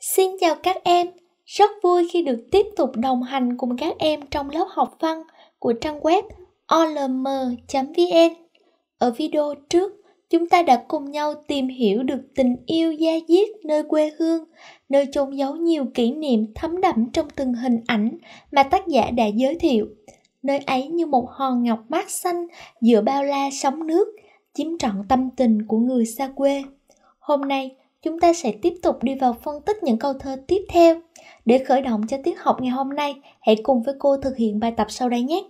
Xin chào các em, rất vui khi được tiếp tục đồng hành cùng các em trong lớp học văn của trang web olm.vn. Ở video trước, chúng ta đã cùng nhau tìm hiểu được tình yêu da diết nơi quê hương, nơi chôn giấu nhiều kỷ niệm thấm đẫm trong từng hình ảnh mà tác giả đã giới thiệu. Nơi ấy như một hòn ngọc mát xanh giữa bao la sóng nước, chiếm trọn tâm tình của người xa quê. Hôm nay, chúng ta sẽ tiếp tục đi vào phân tích những câu thơ tiếp theo. Để khởi động cho tiết học ngày hôm nay, hãy cùng với cô thực hiện bài tập sau đây nhé.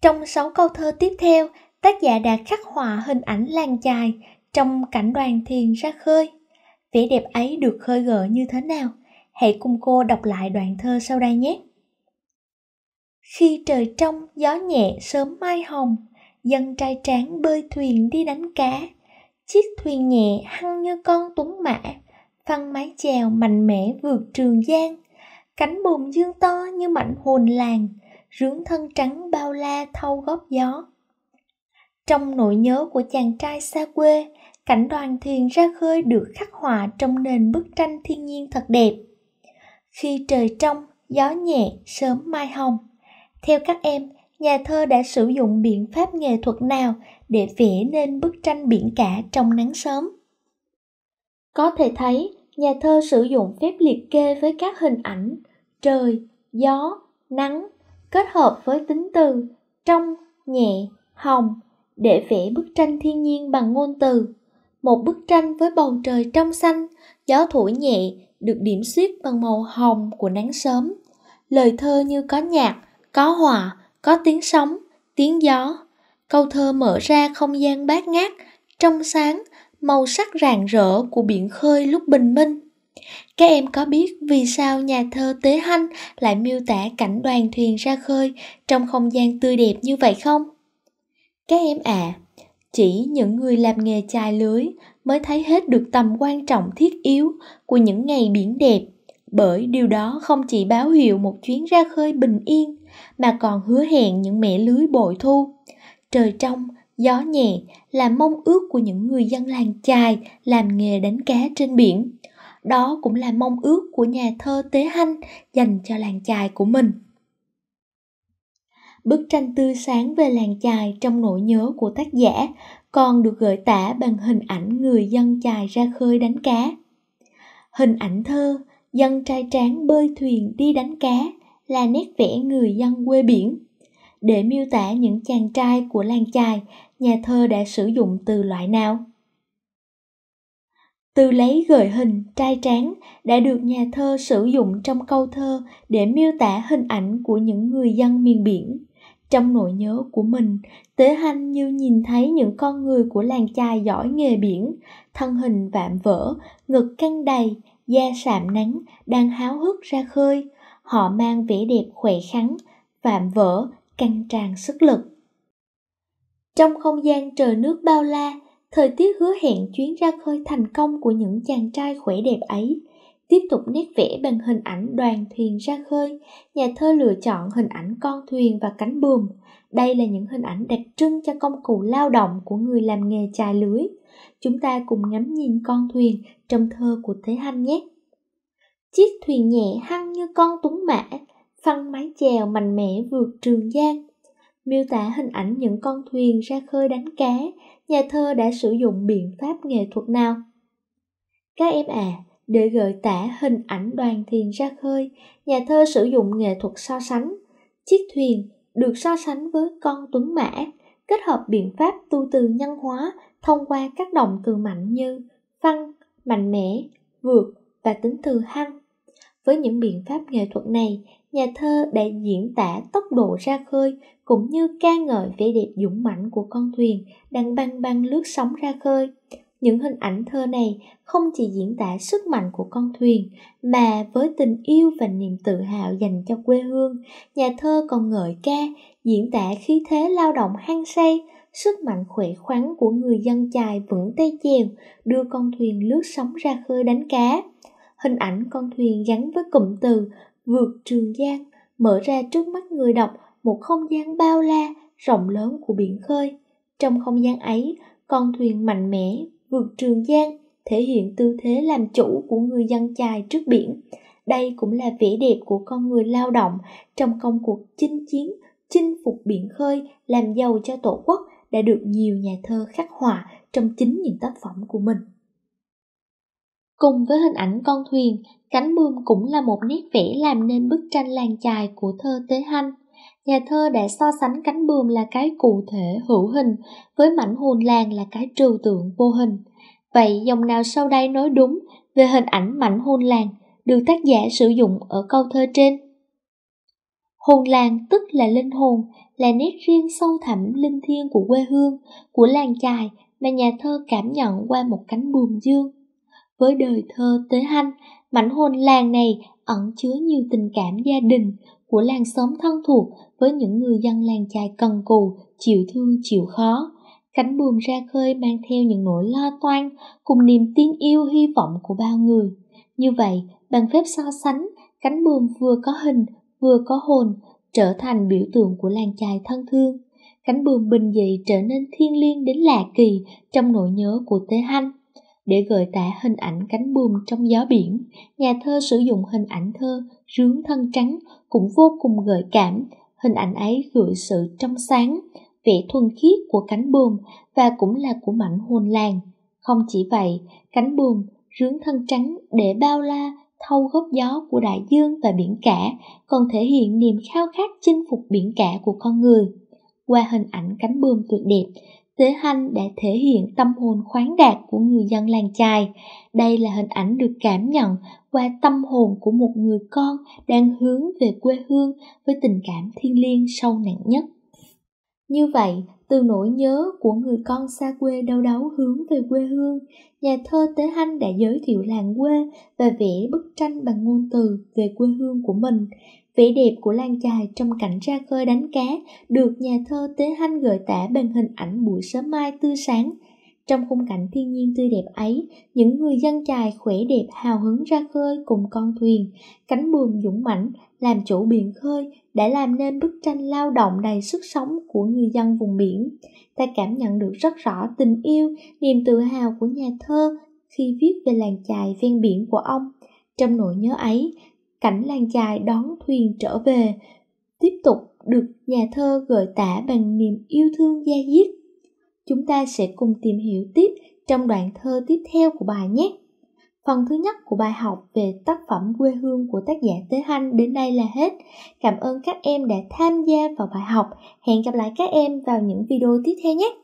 Trong 6 câu thơ tiếp theo, tác giả đã khắc họa hình ảnh làng chài trong cảnh đoàn thuyền ra khơi. Vẻ đẹp ấy được khơi gợi như thế nào? Hãy cùng cô đọc lại đoạn thơ sau đây nhé. Khi trời trong gió nhẹ sớm mai hồng, dân trai tráng bơi thuyền đi đánh cá. Chiếc thuyền nhẹ hăng như con tuấn mã, phăng mái chèo mạnh mẽ vượt trường giang. Cánh bùm dương to như mảnh hồn làng, rướng thân trắng bao la thâu góp gió. Trong nỗi nhớ của chàng trai xa quê, cảnh đoàn thuyền ra khơi được khắc họa trong nền bức tranh thiên nhiên thật đẹp. Khi trời trong, gió nhẹ, sớm mai hồng. Theo các em, nhà thơ đã sử dụng biện pháp nghệ thuật nào để vẽ nên bức tranh biển cả trong nắng sớm. Có thể thấy, nhà thơ sử dụng phép liệt kê với các hình ảnh trời, gió, nắng kết hợp với tính từ trong, nhẹ, hồng để vẽ bức tranh thiên nhiên bằng ngôn từ. Một bức tranh với bầu trời trong xanh, gió thổi nhẹ được điểm xuyết bằng màu hồng của nắng sớm. Lời thơ như có nhạc, có hòa có tiếng sóng, tiếng gió. Câu thơ mở ra không gian bát ngát, trong sáng, màu sắc rạng rỡ của biển khơi lúc bình minh. Các em có biết vì sao nhà thơ Tế Hanh lại miêu tả cảnh đoàn thuyền ra khơi trong không gian tươi đẹp như vậy không? Các em ạ, à, chỉ những người làm nghề chài lưới mới thấy hết được tầm quan trọng thiết yếu của những ngày biển đẹp bởi điều đó không chỉ báo hiệu một chuyến ra khơi bình yên mà còn hứa hẹn những mẻ lưới bội thu. Trời trong, gió nhẹ là mong ước của những người dân làng chài làm nghề đánh cá trên biển. Đó cũng là mong ước của nhà thơ Tế Hanh dành cho làng chài của mình. Bức tranh tươi sáng về làng chài trong nỗi nhớ của tác giả còn được gợi tả bằng hình ảnh người dân chài ra khơi đánh cá. Hình ảnh thơ, dân trai tráng bơi thuyền đi đánh cá là nét vẽ người dân quê biển. Để miêu tả những chàng trai của làng chài, nhà thơ đã sử dụng từ loại nào? Từ lấy gợi hình, trai tráng đã được nhà thơ sử dụng trong câu thơ để miêu tả hình ảnh của những người dân miền biển. Trong nỗi nhớ của mình, Tế Hanh như nhìn thấy những con người của làng chài giỏi nghề biển, thân hình vạm vỡ, ngực căng đầy, da sạm nắng, đang háo hức ra khơi, họ mang vẻ đẹp khỏe khắn, vạm vỡ, căng tràn sức lực. Trong không gian trời nước bao la, thời tiết hứa hẹn chuyến ra khơi thành công của những chàng trai khỏe đẹp ấy. Tiếp tục nét vẽ bằng hình ảnh đoàn thuyền ra khơi, nhà thơ lựa chọn hình ảnh con thuyền và cánh buồm. Đây là những hình ảnh đặc trưng cho công cụ lao động của người làm nghề chài lưới. Chúng ta cùng ngắm nhìn con thuyền trong thơ của Thế Hanh nhé. Chiếc thuyền nhẹ hăng như con tuấn mã, phăng mái chèo mạnh mẽ vượt trường giang. Miêu tả hình ảnh những con thuyền ra khơi đánh cá, nhà thơ đã sử dụng biện pháp nghệ thuật nào? Các em à, để gợi tả hình ảnh đoàn thuyền ra khơi, nhà thơ sử dụng nghệ thuật so sánh. Chiếc thuyền được so sánh với con tuấn mã, kết hợp biện pháp tu từ nhân hóa thông qua các động từ mạnh như phăng, mạnh mẽ, vượt và tính từ hăng. Với những biện pháp nghệ thuật này, nhà thơ đã diễn tả tốc độ ra khơi cũng như ca ngợi vẻ đẹp dũng mãnh của con thuyền đang băng băng lướt sóng ra khơi. Những hình ảnh thơ này không chỉ diễn tả sức mạnh của con thuyền mà với tình yêu và niềm tự hào dành cho quê hương, nhà thơ còn ngợi ca, diễn tả khí thế lao động hăng say, sức mạnh khỏe khoắn của người dân chài vững tay chèo đưa con thuyền lướt sóng ra khơi đánh cá hình ảnh con thuyền gắn với cụm từ vượt trường giang mở ra trước mắt người đọc một không gian bao la rộng lớn của biển khơi trong không gian ấy con thuyền mạnh mẽ vượt trường giang thể hiện tư thế làm chủ của người dân chài trước biển đây cũng là vẻ đẹp của con người lao động trong công cuộc chinh chiến chinh phục biển khơi làm giàu cho tổ quốc đã được nhiều nhà thơ khắc họa trong chính những tác phẩm của mình Cùng với hình ảnh con thuyền, cánh buồm cũng là một nét vẽ làm nên bức tranh làng chài của thơ Tế Hanh. Nhà thơ đã so sánh cánh buồm là cái cụ thể hữu hình với mảnh hồn làng là cái trừu tượng vô hình. Vậy dòng nào sau đây nói đúng về hình ảnh mảnh hồn làng được tác giả sử dụng ở câu thơ trên? Hồn làng tức là linh hồn, là nét riêng sâu thẳm linh thiêng của quê hương, của làng chài mà nhà thơ cảm nhận qua một cánh buồm dương. Với đời thơ Tế Hanh, mảnh hồn làng này ẩn chứa nhiều tình cảm gia đình của làng xóm thân thuộc với những người dân làng chài cần cù, chịu thương, chịu khó. Cánh buồm ra khơi mang theo những nỗi lo toan cùng niềm tin yêu hy vọng của bao người. Như vậy, bằng phép so sánh, cánh buồm vừa có hình, vừa có hồn, trở thành biểu tượng của làng chài thân thương. Cánh buồm bình dị trở nên thiêng liêng đến lạ kỳ trong nỗi nhớ của Tế Hanh để gợi tả hình ảnh cánh buồm trong gió biển nhà thơ sử dụng hình ảnh thơ rướng thân trắng cũng vô cùng gợi cảm hình ảnh ấy gợi sự trong sáng vẻ thuần khiết của cánh buồm và cũng là của mảnh hồn làng không chỉ vậy cánh buồm rướng thân trắng để bao la thâu gốc gió của đại dương và biển cả còn thể hiện niềm khao khát chinh phục biển cả của con người qua hình ảnh cánh buồm tuyệt đẹp Tế Hanh đã thể hiện tâm hồn khoáng đạt của người dân làng chài. Đây là hình ảnh được cảm nhận qua tâm hồn của một người con đang hướng về quê hương với tình cảm thiêng liêng sâu nặng nhất. Như vậy, từ nỗi nhớ của người con xa quê đau đớn hướng về quê hương, nhà thơ Tế Hanh đã giới thiệu làng quê và vẽ bức tranh bằng ngôn từ về quê hương của mình. Vẻ đẹp của làng chài trong cảnh ra khơi đánh cá được nhà thơ Tế Hanh gợi tả bằng hình ảnh buổi sớm mai tươi sáng. Trong khung cảnh thiên nhiên tươi đẹp ấy, những người dân chài khỏe đẹp hào hứng ra khơi cùng con thuyền, cánh buồm dũng mãnh làm chủ biển khơi đã làm nên bức tranh lao động đầy sức sống của người dân vùng biển. Ta cảm nhận được rất rõ tình yêu, niềm tự hào của nhà thơ khi viết về làng chài ven biển của ông. Trong nỗi nhớ ấy, cảnh làng chài đón thuyền trở về tiếp tục được nhà thơ gợi tả bằng niềm yêu thương da diết chúng ta sẽ cùng tìm hiểu tiếp trong đoạn thơ tiếp theo của bài nhé phần thứ nhất của bài học về tác phẩm quê hương của tác giả tế hanh đến đây là hết cảm ơn các em đã tham gia vào bài học hẹn gặp lại các em vào những video tiếp theo nhé